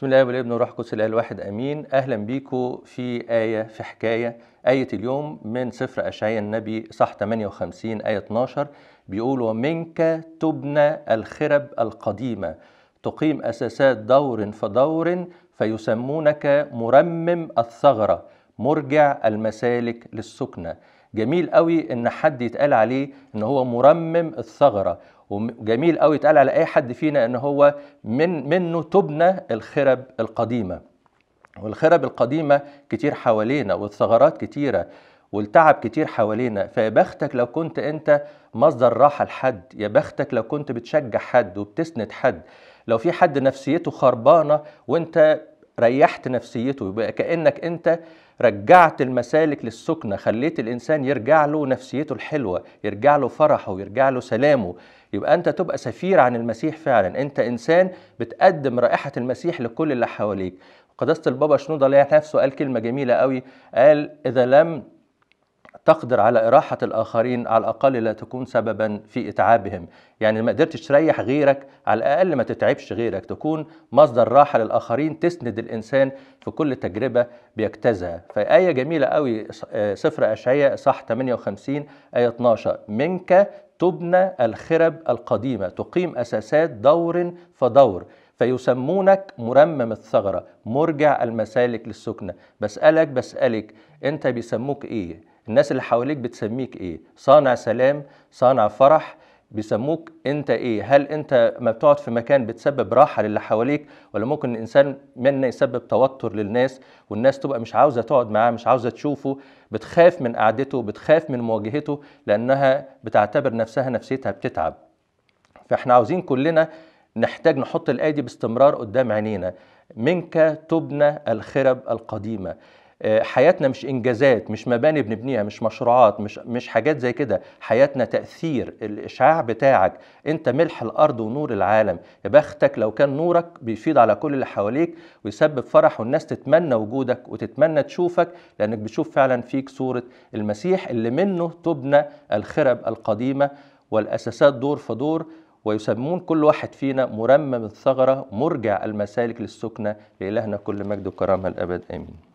بسم الله والابن والروح القدس الاله الواحد امين اهلا بيكم في ايه في حكايه ايه اليوم من سفر اشعياء النبي صح 58 ايه 12 بيقول ومنك تبنى الخرب القديمه تقيم اساسات دور فدور فيسمونك مرمم الثغره مرجع المسالك للسكنة جميل قوي ان حد يتقال عليه ان هو مرمم الثغرة وجميل قوي يتقال على اي حد فينا ان هو من منه تبنى الخرب القديمة والخرب القديمة كتير حوالينا والثغرات كتيرة والتعب كتير حوالينا فيا بختك لو كنت انت مصدر راحة لحد يا بختك لو كنت بتشجع حد وبتسند حد لو في حد نفسيته خربانة وانت ريحت نفسيته يبقى كانك انت رجعت المسالك للسكنه خليت الانسان يرجع له نفسيته الحلوه يرجع له فرحه ويرجع له سلامه يبقى انت تبقى سفير عن المسيح فعلا انت انسان بتقدم رائحه المسيح لكل اللي حواليك قداسه البابا شنوده ليها نفسه قال كلمه جميله قوي قال اذا لم تقدر على إراحة الآخرين على الأقل لا تكون سببا في إتعابهم يعني ما قدرتش تريح غيرك على الأقل ما تتعبش غيرك تكون مصدر راحة للآخرين تسند الإنسان في كل تجربة بيكتزها فآية جميلة قوي آه، سفر أشعية صح 58 آية 12 منك تبنى الخرب القديمة تقيم أساسات دور فدور فيسمونك مرمم الثغرة مرجع المسالك للسكنة بسألك بسألك أنت بيسموك إيه الناس اللي حواليك بتسميك ايه صانع سلام صانع فرح بيسموك انت ايه هل انت ما بتقعد في مكان بتسبب راحه للي حواليك ولا ممكن الانسان منا يسبب توتر للناس والناس تبقى مش عاوزه تقعد معاه مش عاوزه تشوفه بتخاف من قعدته بتخاف من مواجهته لانها بتعتبر نفسها نفسيتها بتتعب فاحنا عاوزين كلنا نحتاج نحط الايدي باستمرار قدام عينينا منك تبنى الخرب القديمه آه، حياتنا مش انجازات مش مباني بنبنيها مش مشروعات مش مش حاجات زي كده حياتنا تاثير الاشعاع بتاعك انت ملح الارض ونور العالم يا بختك لو كان نورك بيفيض على كل اللي حواليك ويسبب فرح والناس تتمنى وجودك وتتمنى تشوفك لانك بتشوف فعلا فيك صوره المسيح اللي منه تبنى الخرب القديمه والاساسات دور فدور ويسمون كل واحد فينا مرمم الثغره مرجع المسالك للسكنه لالهنا كل مجد وكرامه الابد امين